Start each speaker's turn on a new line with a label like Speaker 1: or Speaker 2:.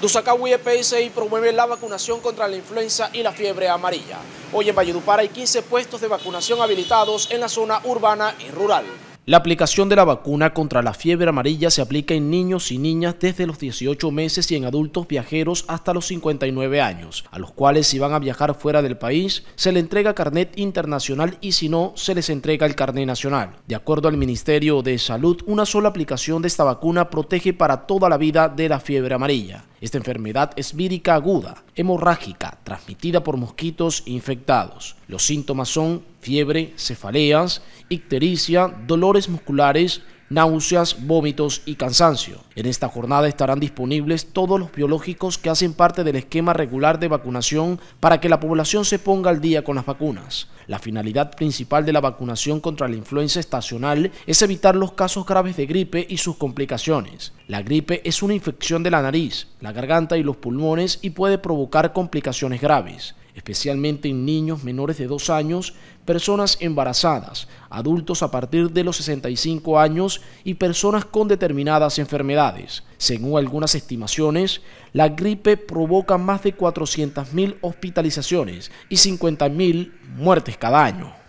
Speaker 1: Dusacau y promueve la vacunación contra la influenza y la fiebre amarilla. Hoy en Valledupar hay 15 puestos de vacunación habilitados en la zona urbana y rural. La aplicación de la vacuna contra la fiebre amarilla se aplica en niños y niñas desde los 18 meses y en adultos viajeros hasta los 59 años, a los cuales si van a viajar fuera del país se le entrega carnet internacional y si no se les entrega el carnet nacional. De acuerdo al Ministerio de Salud, una sola aplicación de esta vacuna protege para toda la vida de la fiebre amarilla. Esta enfermedad es vírica aguda, hemorrágica, transmitida por mosquitos infectados. Los síntomas son fiebre, cefaleas, ictericia, dolores musculares, náuseas, vómitos y cansancio. En esta jornada estarán disponibles todos los biológicos que hacen parte del esquema regular de vacunación para que la población se ponga al día con las vacunas. La finalidad principal de la vacunación contra la influenza estacional es evitar los casos graves de gripe y sus complicaciones. La gripe es una infección de la nariz, la garganta y los pulmones y puede provocar complicaciones graves especialmente en niños menores de 2 años, personas embarazadas, adultos a partir de los 65 años y personas con determinadas enfermedades. Según algunas estimaciones, la gripe provoca más de 400.000 hospitalizaciones y 50.000 muertes cada año.